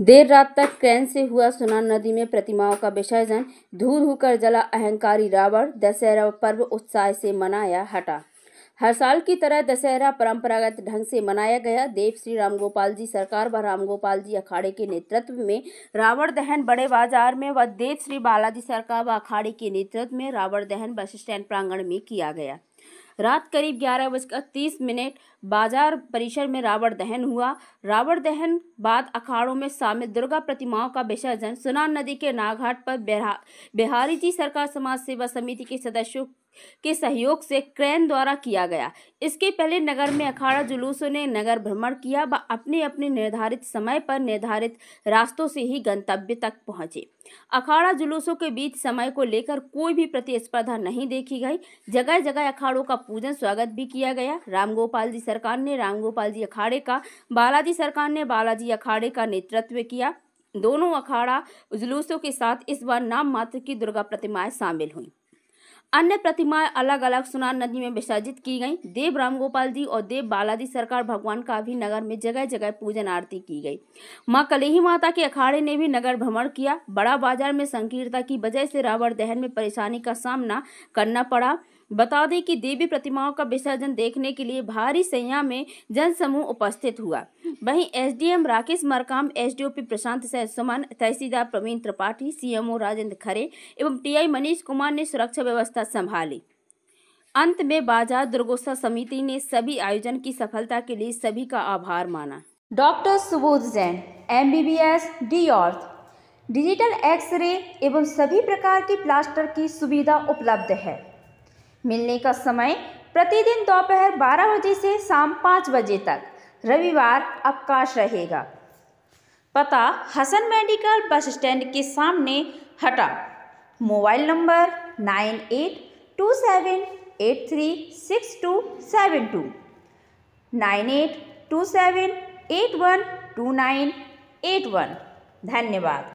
देर रात तक क्रैन से हुआ सुनान नदी में प्रतिमाओं का विसर्जन धू धू कर जला अहंकारी रावण दशहरा पर्व उत्साह से मनाया हटा हर साल की तरह दशहरा परंपरागत ढंग से मनाया गया देव श्री रामगोपाल जी सरकार व रामगोपाल जी अखाड़े के नेतृत्व में रावण दहन बड़े बाजार में व देव श्री बालाजी सरकार व अखाड़े के नेतृत्व में रावण दहन बस स्टैंड प्रांगण में किया गया रात करीब ग्यारह बजकर तीस मिनट बाजार परिसर में रावण दहन हुआ रावण दहन बाद अखाड़ों में शामिल दुर्गा प्रतिमाओं का विसर्जन सुनान नदी के नाघाट पर बिहारी जी सरकार समाज सेवा समिति के सदस्यों के सहयोग से क्रेन द्वारा किया गया इसके पहले नगर में अखाड़ा जुलूसों ने नगर भ्रमण किया व अपने अपने निर्धारित समय पर निर्धारित रास्तों से ही गंतव्य तक पहुंचे अखाड़ा जुलूसों के बीच समय को लेकर कोई भी प्रतिस्पर्धा नहीं देखी गई जगह जगह अखाड़ों का पूजन स्वागत भी किया गया रामगोपाल जी सरकार ने रामगोपाल जी अखाड़े का बालाजी सरकार ने बालाजी अखाड़े का नेतृत्व किया दोनों अखाड़ा जुलूसों के साथ इस बार नाम मात्र की दुर्गा प्रतिमाएं शामिल हुई अन्य प्रतिमाएं अलग अलग सुनार नदी में विसर्जित की गई देव राम गोपाल जी और देव बालाजी सरकार भगवान का भी नगर में जगह जगह पूजन आरती की गई माँ कलेही माता के अखाड़े ने भी नगर भ्रमण किया बड़ा बाजार में संकीर्णता की वजह से रावण दहन में परेशानी का सामना करना पड़ा बता दें कि देवी प्रतिमाओं का विसर्जन देखने के लिए भारी संख्या में जनसमूह उपस्थित हुआ वहीं एसडीएम राकेश मरकाम एसडीओपी प्रशांत सुमन तहसीलदार प्रवीण त्रिपाठी सीएमओ राजेंद्र खरे एवं टीआई मनीष कुमार ने सुरक्षा व्यवस्था संभाली अंत में बाजार दुर्गोत्सव समिति ने सभी आयोजन की सफलता के लिए सभी का आभार माना doctor Subodh Jain M B B S D orth digital x ray एवं सभी प्रकार की प्लास्टर की सुविधा उपलब्ध है मिलने का समय प्रतिदिन दोपहर 12 बजे से शाम 5 बजे तक रविवार अवकाश रहेगा पता हसन मेडिकल बस स्टैंड के सामने हटा mobile number nine eight two seven eight three six two seven two nine eight two seven eight one two nine eight one धन्यवाद